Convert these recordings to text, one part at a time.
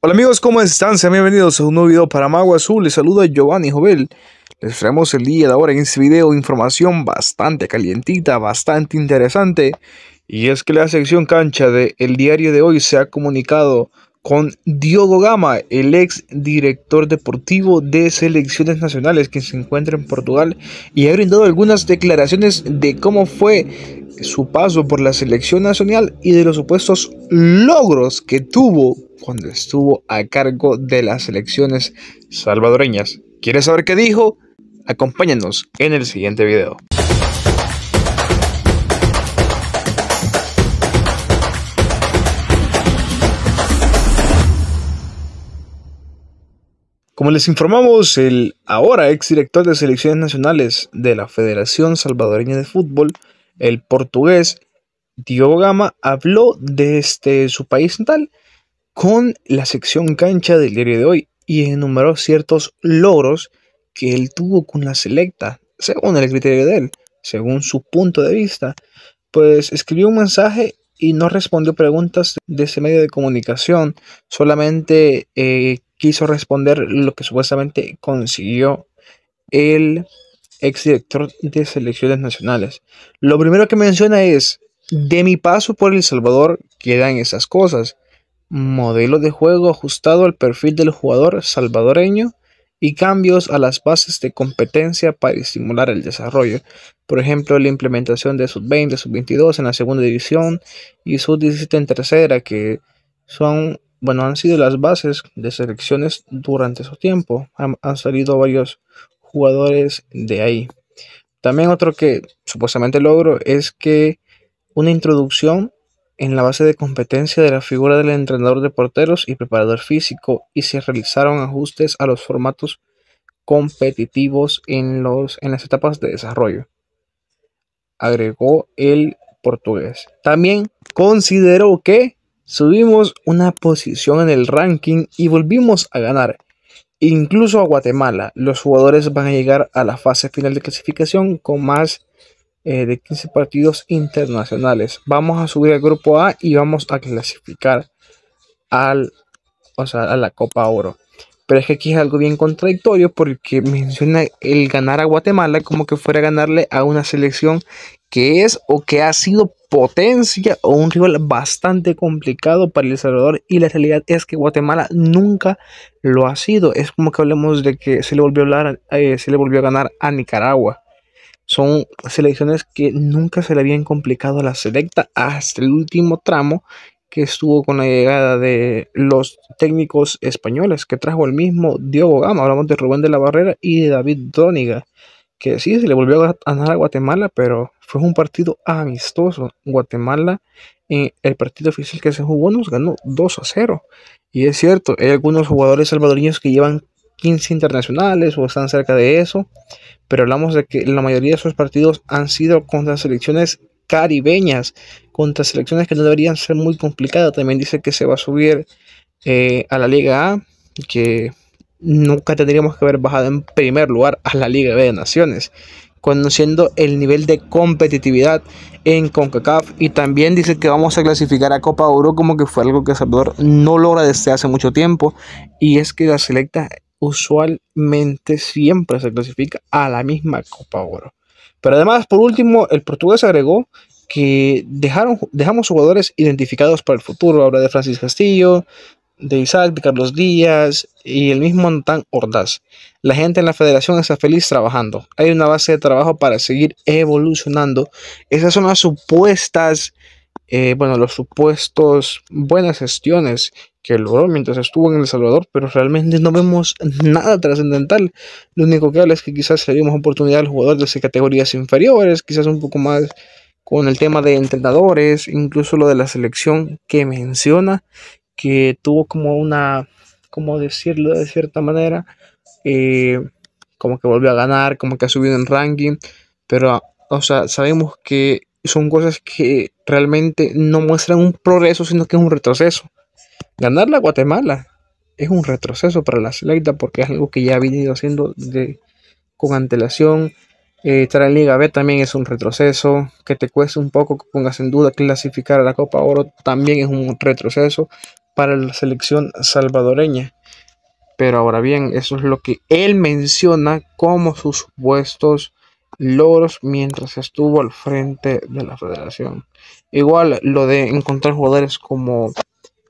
Hola amigos, ¿cómo están? Sean bienvenidos a un nuevo video para Mago Azul. Les saluda Giovanni Jovel. Les traemos el día de ahora en este video información bastante calientita, bastante interesante. Y es que la sección cancha de El Diario de Hoy se ha comunicado con Diogo Gama, el ex director deportivo de selecciones nacionales que se encuentra en Portugal y ha brindado algunas declaraciones de cómo fue su paso por la selección nacional y de los supuestos logros que tuvo cuando estuvo a cargo de las selecciones salvadoreñas. ¿Quieres saber qué dijo? Acompáñanos en el siguiente video. Como les informamos, el ahora ex director de selecciones nacionales de la Federación Salvadoreña de Fútbol, el portugués Diogo Gama, habló desde este, su país natal con la sección cancha del diario de hoy y enumeró ciertos logros que él tuvo con la selecta, según el criterio de él, según su punto de vista, pues escribió un mensaje y no respondió preguntas de ese medio de comunicación, solamente eh, quiso responder lo que supuestamente consiguió el exdirector de selecciones nacionales. Lo primero que menciona es, de mi paso por El Salvador quedan esas cosas. Modelo de juego ajustado al perfil del jugador salvadoreño y cambios a las bases de competencia para estimular el desarrollo. Por ejemplo, la implementación de sub-20, sub-22 en la segunda división y sub-17 en tercera, que son bueno, han sido las bases de selecciones durante su tiempo. Han, salido varios jugadores de ahí. También otro que supuestamente logro es que una introducción en la base de competencia de la figura del entrenador de porteros y preparador físico y se realizaron ajustes a los formatos competitivos en, los, en las etapas de desarrollo. Agregó el portugués. También consideró que Subimos una posición en el ranking y volvimos a ganar. Incluso a Guatemala, los jugadores van a llegar a la fase final de clasificación con más eh, de 15 partidos internacionales. Vamos a subir al grupo A y vamos a clasificar al, a la Copa Oro. Pero es que aquí es algo bien contradictorio porque menciona el ganar a Guatemala como que fuera ganarle a una selección que es o que ha sido potencia o un rival bastante complicado para El Salvador y la realidad es que Guatemala nunca lo ha sido. Es como que hablemos de que se le volvió a, eh, se le volvió a ganar a Nicaragua. Son selecciones que nunca se le habían complicado a la selecta hasta el último tramo que estuvo con la llegada de los técnicos españoles que trajo el mismo Diogo Gama, hablamos de Rubén de la Barrera y de David Dóniga, que sí se le volvió a ganar a Guatemala, pero fue un partido amistoso. Guatemala en el partido oficial que se jugó nos ganó 2 a 0. Y es cierto, hay algunos jugadores salvadoreños que llevan 15 internacionales o están cerca de eso, pero hablamos de que la mayoría de sus partidos han sido contra selecciones caribeñas contra selecciones que no deberían ser muy complicadas. También dice que se va a subir eh, a la Liga A, que nunca tendríamos que haber bajado en primer lugar a la Liga B de Naciones, conociendo el nivel de competitividad en CONCACAF y también dice que vamos a clasificar a Copa Oro como que fue algo que Salvador no logra desde hace mucho tiempo y es que la selecta usualmente siempre se clasifica a la misma Copa Oro. Pero además, por último, el portugués agregó que dejaron, dejamos jugadores identificados para el futuro. Habla de Francis Castillo, de Isaac, de Carlos Díaz y el mismo Antán Ordaz. La gente en la federación está feliz trabajando. Hay una base de trabajo para seguir evolucionando. Esas son las supuestas, eh, bueno, los supuestos buenas gestiones que logró mientras estuvo en El Salvador, pero realmente no vemos nada trascendental. Lo único que habla es que quizás le dimos oportunidad al jugador de categorías inferiores, quizás un poco más con el tema de entrenadores, incluso lo de la selección que menciona, que tuvo como una, como decirlo de cierta manera, eh, como que volvió a ganar, como que ha subido en ranking, pero, o sea, sabemos que son cosas que realmente no muestran un progreso, sino que es un retroceso. Ganar la Guatemala es un retroceso para la selecta porque es algo que ya ha venido haciendo de, con antelación, eh, estar en Liga B también es un retroceso. Que te cueste un poco que pongas en duda clasificar a la Copa Oro también es un retroceso para la selección salvadoreña. Pero ahora bien, eso es lo que él menciona como sus supuestos logros mientras estuvo al frente de la federación. Igual lo de encontrar jugadores como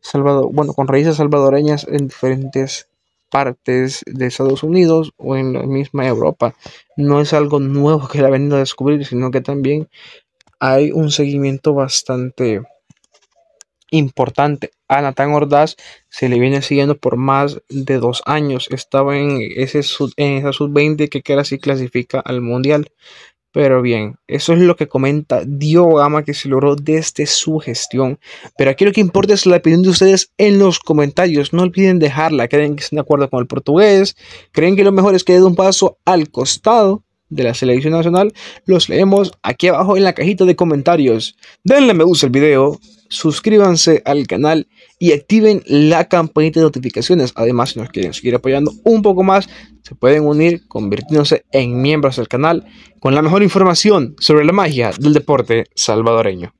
Salvador, bueno, con raíces salvadoreñas en diferentes partes de Estados Unidos o en la misma Europa. No es algo nuevo que la venido a descubrir, sino que también hay un seguimiento bastante importante. A Natán Ordaz se le viene siguiendo por más de dos años. Estaba en, ese sub, en esa sub-20 que queda si clasifica al Mundial. Pero bien, eso es lo que comenta Diogama que se logró desde su gestión. Pero aquí lo que importa es la opinión de ustedes en los comentarios. No olviden dejarla. ¿Creen que están de acuerdo con el portugués? ¿Creen que lo mejor es que dé un paso al costado de la selección nacional? Los leemos aquí abajo en la cajita de comentarios. Denle me gusta el video suscríbanse al canal y activen la campanita de notificaciones. Además, si nos quieren seguir apoyando un poco más, se pueden unir convirtiéndose en miembros del canal con la mejor información sobre la magia del deporte salvadoreño.